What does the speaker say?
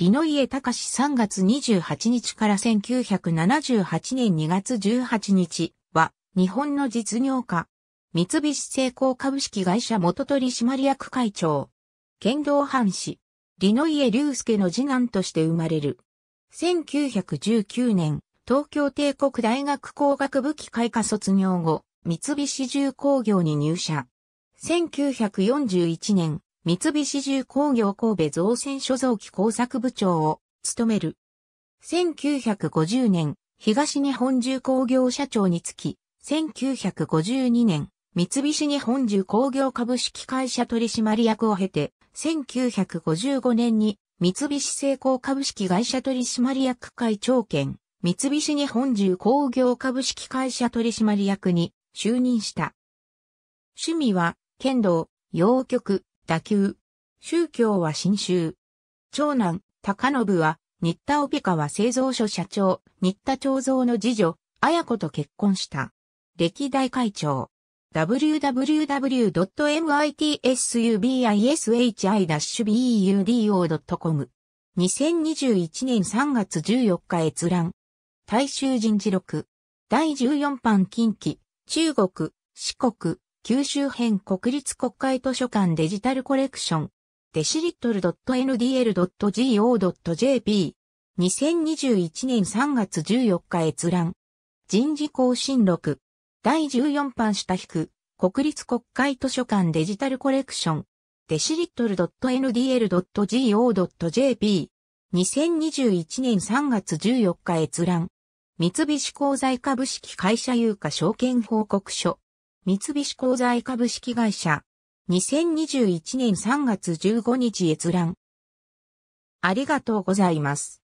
リノイエ隆3月28日から1978年2月18日は日本の実業家。三菱製工株式会社元取締役会長。剣道藩士。リノイエ隆介の次男として生まれる。1919年、東京帝国大学工学部機械科卒業後、三菱重工業に入社。1941年、三菱重工業神戸造船所蔵機工作部長を務める。1950年、東日本重工業社長につき、1952年、三菱日本重工業株式会社取締役を経て、1955年に三菱製功株式会社取締役会長兼、三菱日本重工業株式会社取締役に就任した。趣味は、剣道、洋曲、打球。宗教は新宗。長男、高信は、新田オピカは製造所社長、新田長蔵の次女、綾子と結婚した。歴代会長。www.mitsubishi-budo.com 2021年3月14日閲覧。大衆人事録。第14版近畿、中国、四国、九州編国立国会図書館デジタルコレクション、デシリットル .ndl.go.jp、2021年3月14日閲覧、人事更新録、第14版下引く、国立国会図書館デジタルコレクション、デシリットル .ndl.go.jp、2021年3月14日閲覧、三菱鉱材株式会社有価証券報告書、三菱鉱材株式会社。2021年3月15日閲覧。ありがとうございます。